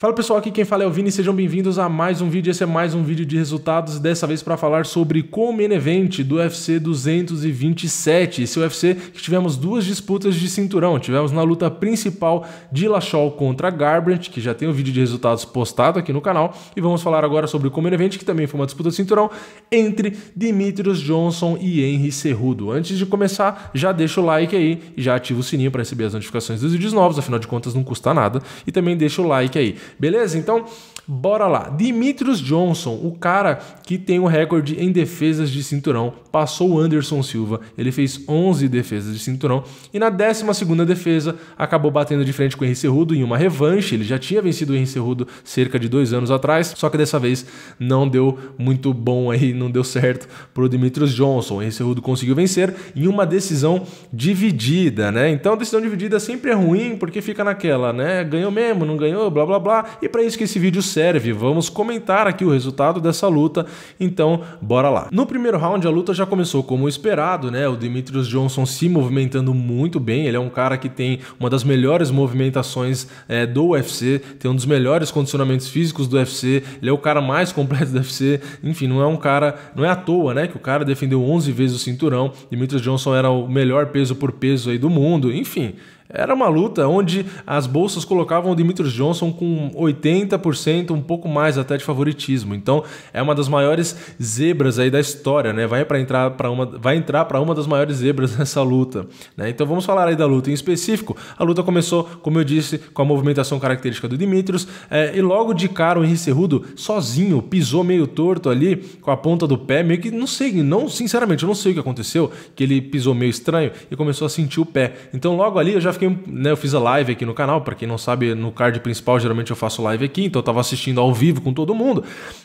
Fala pessoal, aqui quem fala é o Vini, sejam bem-vindos a mais um vídeo. Esse é mais um vídeo de resultados, dessa vez para falar sobre main Event do UFC 227. Esse UFC que tivemos duas disputas de cinturão. Tivemos na luta principal de Lachol contra Garbrandt, que já tem o um vídeo de resultados postado aqui no canal, e vamos falar agora sobre o Comen Event, que também foi uma disputa de cinturão entre Dimitrios Johnson e Henry Cerrudo. Antes de começar, já deixa o like aí e já ativa o sininho para receber as notificações dos vídeos novos, afinal de contas não custa nada, e também deixa o like aí. Beleza? Então, Bora lá. Dimitrios Johnson, o cara que tem o um recorde em defesas de cinturão, passou o Anderson Silva. Ele fez 11 defesas de cinturão e na 12 defesa acabou batendo de frente com o Henry Cerrudo em uma revanche. Ele já tinha vencido o Henry Cerrudo cerca de dois anos atrás, só que dessa vez não deu muito bom aí, não deu certo pro Dimitrios Johnson. O Henry Cerrudo conseguiu vencer em uma decisão dividida, né? Então decisão dividida sempre é ruim porque fica naquela, né? Ganhou mesmo, não ganhou, blá blá blá. E para isso que esse vídeo serve. Vamos comentar aqui o resultado dessa luta, então bora lá. No primeiro round a luta já começou como esperado, né? O Demetrius Johnson se movimentando muito bem, ele é um cara que tem uma das melhores movimentações é, do UFC, tem um dos melhores condicionamentos físicos do UFC, ele é o cara mais completo do UFC, enfim, não é um cara, não é à toa, né, que o cara defendeu 11 vezes o cinturão, Demetrius Johnson era o melhor peso por peso aí do mundo, enfim, era uma luta onde as bolsas colocavam o Demetrius Johnson com 80%, um pouco mais até de favoritismo. Então é uma das maiores zebras aí da história, né? Vai para entrar para uma, vai entrar para uma das maiores zebras nessa luta. Né? Então vamos falar aí da luta em específico. A luta começou, como eu disse, com a movimentação característica do Dimitrios é, eh, e logo de cara o Henri Cerrudo sozinho pisou meio torto ali com a ponta do pé, meio que não sei, não sinceramente eu não sei o que aconteceu, que ele pisou meio estranho e começou a sentir o pé. Então logo ali eu já fiquei, né, eu fiz a live aqui no canal, para quem não sabe, no card principal geralmente eu faço live aqui, então eu tava assistindo ao vivo com todo mundo,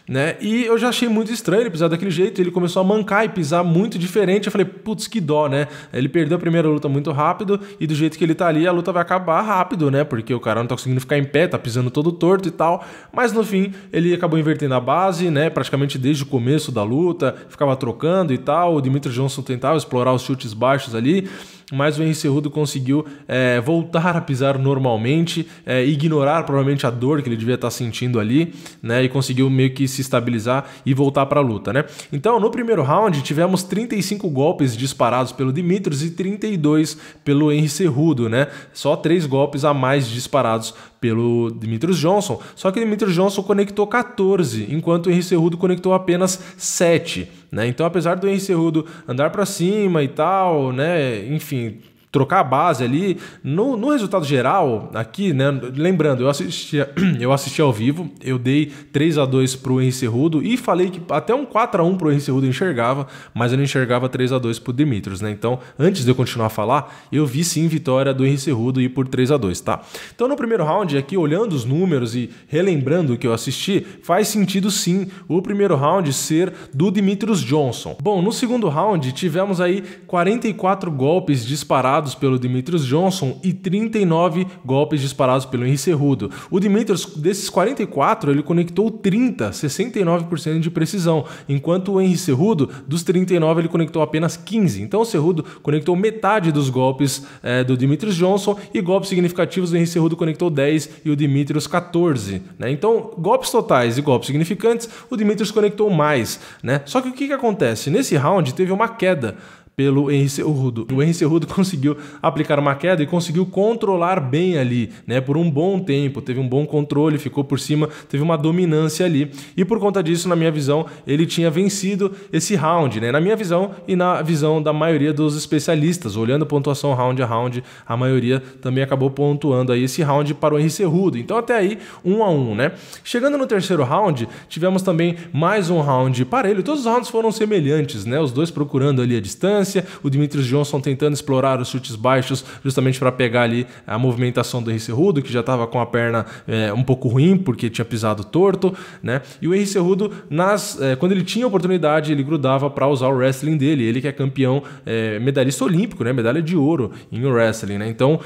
né? E eu já achei muito estranho ele pisar daquele jeito, ele começou a mancar e pisar muito diferente. Eu falei, putz, que dó, né? Ele perdeu a primeira luta muito rápido e do jeito que ele tá ali, a luta vai acabar rápido, né? Porque o cara não tá conseguindo ficar em pé, tá pisando todo torto e tal. Mas no fim, ele acabou invertendo a base, né? Praticamente desde o começo da luta, ficava trocando e tal. O Dimitri Johnson tentava explorar os chutes baixos ali mas o Henrique conseguiu é, voltar a pisar normalmente, é, ignorar provavelmente a dor que ele devia estar sentindo ali, né? E conseguiu meio que se estabilizar e voltar para a luta, né? Então, no primeiro round, tivemos 35 golpes disparados pelo Dimitros e 32 pelo Henrique Cerrudo, né? Só três golpes a mais disparados pelo Dimitrios Johnson. Só que o Dimitrios Johnson conectou 14, enquanto o Henry Cerrudo conectou apenas 7. Né? Então, apesar do Henrique Cerrudo andar para cima e tal, né? enfim, trocar a base ali. No, no resultado geral, aqui, né? Lembrando, eu assisti, eu assisti ao vivo, eu dei 3 a 2 pro Henrique Cerrudo e falei que até um 4 a 1 pro Henrique Cerrudo enxergava, mas eu não enxergava 3 a 2 pro Demitros, né? Então, antes de eu continuar a falar, eu vi sim vitória do Henrique Cerrudo e por 3 a 2 tá? Então, no primeiro round, aqui, olhando os números e relembrando o que eu assisti, faz sentido sim o primeiro round ser do Demitros Johnson. Bom, no segundo round, tivemos aí 44 golpes disparados disparados pelo Dimitrios Johnson e 39 golpes disparados pelo Henrique Cerrudo. O Dimitrios desses 44, ele conectou 30, 69% de precisão, enquanto o Henrique Cerrudo, dos 39, ele conectou apenas 15. Então o Cerrudo conectou metade dos golpes é, do Dimitrios Johnson e golpes significativos o Henrique Cerrudo conectou 10 e o Dimitrios 14. Né? Então, golpes totais e golpes significantes, o Dimitrios conectou mais. Né? Só que o que, que acontece? Nesse round teve uma queda pelo Henrique Cerrudo. O Henrique Cerrudo conseguiu aplicar uma queda e conseguiu controlar bem ali, né, por um bom tempo, teve um bom controle, ficou por cima, teve uma dominância ali. E por conta disso, na minha visão, ele tinha vencido esse round, né? Na minha visão e na visão da maioria dos especialistas, olhando pontuação round a round, a maioria também acabou pontuando aí esse round para o Henrique Cerrudo. Então até aí, um a um, né? Chegando no terceiro round, tivemos também mais um round parelho. Todos os rounds foram semelhantes, né? Os dois procurando ali a distância distância, o Dimitris Johnson tentando explorar os chutes baixos justamente para pegar ali a movimentação do Henrique Cerrudo, que já estava com a perna é, um pouco ruim porque tinha pisado torto, né? E o Henrique Cerrudo, nas, é, quando ele tinha oportunidade, ele grudava para usar o wrestling dele, ele que é campeão, é, medalhista olímpico, né? Medalha de ouro em wrestling, né? Então,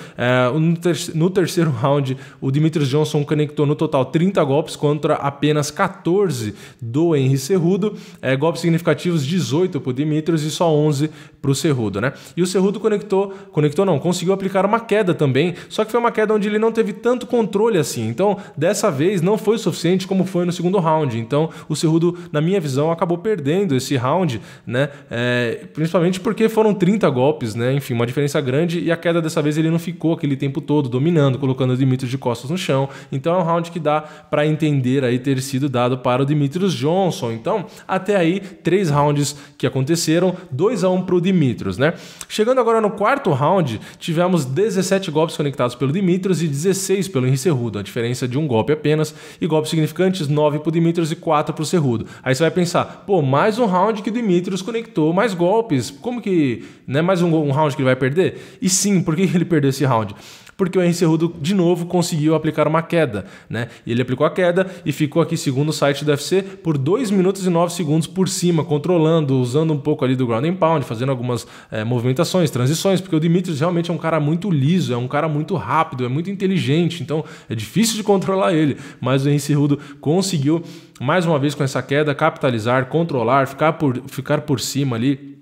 no, ter no terceiro round, o Dimitris Johnson conectou no total 30 golpes contra apenas 14 do Henrique Cerrudo, golpes significativos 18 para o Dimitris e só 11 para o Cerrudo, né? E o Cerrudo conectou, conectou não, conseguiu aplicar uma queda também, só que foi uma queda onde ele não teve tanto controle assim. Então, dessa vez não foi o suficiente como foi no segundo round. Então, o Cerrudo, na minha visão, acabou perdendo esse round, né? É, principalmente porque foram 30 golpes, né? Enfim, uma diferença grande e a queda dessa vez ele não ficou aquele tempo todo dominando, colocando o Dimitrios de costas no chão. Então, é um round que dá para entender aí ter sido dado para o Dimitrios Johnson. Então, até aí, três rounds que aconteceram, 2 a 1 um pro o Dimitros, né? Chegando agora no quarto round, tivemos 17 golpes conectados pelo Dimitros e 16 pelo Henri Cerrudo, a diferença de um golpe apenas, e golpes significantes, 9 pro Dimitros e 4 pro Cerrudo. Aí você vai pensar, pô, mais um round que o Dimitros conectou mais golpes, como que, né, mais um, um round que ele vai perder? E sim, por que ele perdeu esse round? porque o Henry Cerrudo de novo conseguiu aplicar uma queda, né? E ele aplicou a queda e ficou aqui segundo o site do UFC por 2 minutos e 9 segundos por cima, controlando, usando um pouco ali do ground and pound, fazendo algumas é, movimentações, transições, porque o Dimitrios realmente é um cara muito liso, é um cara muito rápido, é muito inteligente, então é difícil de controlar ele, mas o Henry Cerrudo conseguiu mais uma vez com essa queda capitalizar, controlar, ficar por, ficar por cima ali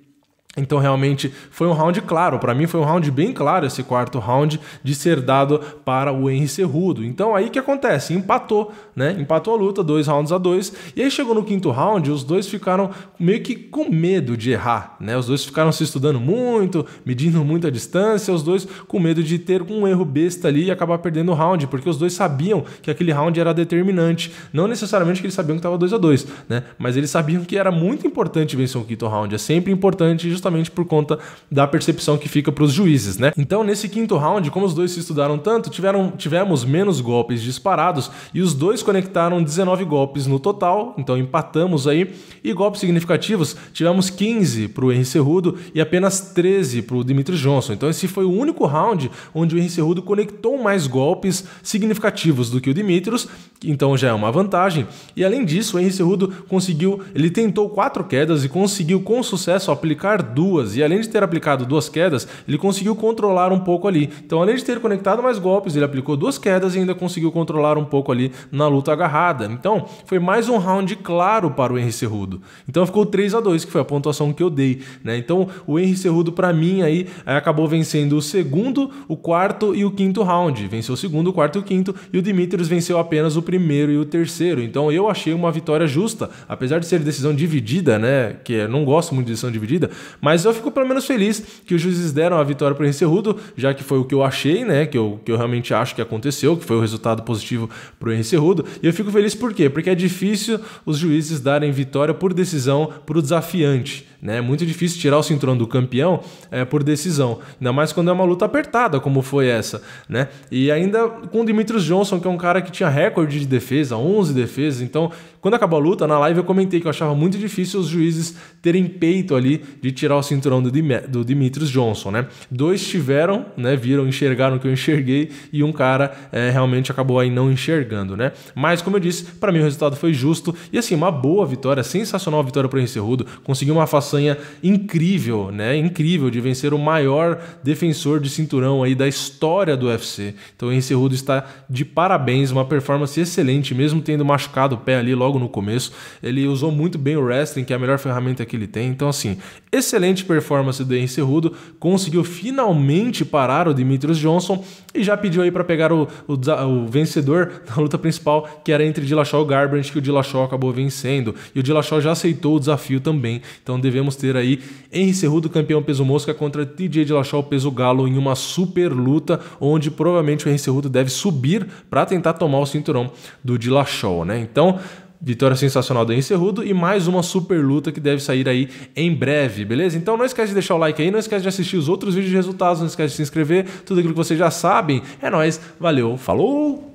então realmente foi um round claro, para mim foi um round bem claro esse quarto round de ser dado para o Henry Cerrudo. Então aí que acontece, empatou, né? Empatou a luta, dois rounds a dois. E aí chegou no quinto round, os dois ficaram meio que com medo de errar, né? Os dois ficaram se estudando muito, medindo muito a distância, os dois com medo de ter um erro besta ali e acabar perdendo o round, porque os dois sabiam que aquele round era determinante, não necessariamente que eles sabiam que estava 2 a 2, né? Mas eles sabiam que era muito importante vencer um quinto round, é sempre importante justamente por conta da percepção que fica para os juízes, né? Então, nesse quinto round, como os dois se estudaram tanto, tiveram, tivemos menos golpes disparados e os dois conectaram 19 golpes no total, então empatamos aí. E golpes significativos, tivemos 15 para o Henry Cerrudo e apenas 13 para o Dimitri Johnson. Então, esse foi o único round onde o Henry Cerrudo conectou mais golpes significativos do que o Dimitrios, então já é uma vantagem. E além disso, o Henry Cerrudo conseguiu, ele tentou quatro quedas e conseguiu com sucesso aplicar duas. E além de ter aplicado duas quedas, ele conseguiu controlar um pouco ali. Então, além de ter conectado mais golpes, ele aplicou duas quedas e ainda conseguiu controlar um pouco ali na luta agarrada. Então, foi mais um round claro para o Henry Cerrudo. Então, ficou 3 a 2 que foi a pontuação que eu dei. Né? Então, o Henry Cerrudo, para mim, aí é, acabou vencendo o segundo, o quarto e o quinto round. Venceu o segundo, o quarto e o quinto. E o Dimitrios venceu apenas o primeiro e o terceiro. Então, eu achei uma vitória justa, apesar de ser decisão dividida, né? Que eu não gosto muito de decisão dividida, mas eu fico pelo menos feliz que os juízes deram a vitória para o Cerrudo, já que foi o que eu achei, né? Que eu, que eu realmente acho que aconteceu, que foi o resultado positivo para o Cerrudo. E eu fico feliz por quê? Porque é difícil os juízes darem vitória por decisão para o desafiante. Né? É muito difícil tirar o cinturão do campeão é, por decisão. Ainda mais quando é uma luta apertada, como foi essa. Né? E ainda com o Dimitris Johnson, que é um cara que tinha recorde de defesa, 11 defesas. Então, quando acabou a luta, na live eu comentei que eu achava muito difícil os juízes terem peito ali de tirar tirar o cinturão do, Dim do Dimitris Johnson, né? Dois tiveram, né? Viram, enxergaram o que eu enxerguei e um cara é, realmente acabou aí não enxergando, né? Mas, como eu disse, para mim o resultado foi justo e assim, uma boa vitória, sensacional vitória para o Cerrudo. Conseguiu uma façanha incrível, né? Incrível de vencer o maior defensor de cinturão aí da história do UFC. Então, o Cerrudo está de parabéns, uma performance excelente, mesmo tendo machucado o pé ali logo no começo. Ele usou muito bem o wrestling, que é a melhor ferramenta que ele tem. Então, assim, excelente excelente performance do Henry Cerrudo, conseguiu finalmente parar o Demetrius Johnson e já pediu aí para pegar o, o, o, vencedor da luta principal, que era entre Dillashaw e Garbrandt, que o Dillashaw acabou vencendo. E o Dillashaw já aceitou o desafio também. Então devemos ter aí Henry Cerrudo, campeão peso mosca, contra TJ Dillashaw, peso galo, em uma super luta, onde provavelmente o Henry Cerrudo deve subir para tentar tomar o cinturão do Dillashaw, né? Então... Vitória sensacional do Encerrudo e mais uma super luta que deve sair aí em breve, beleza? Então não esquece de deixar o like aí, não esquece de assistir os outros vídeos de resultados, não esquece de se inscrever, tudo aquilo que vocês já sabem. É nós, valeu, falou!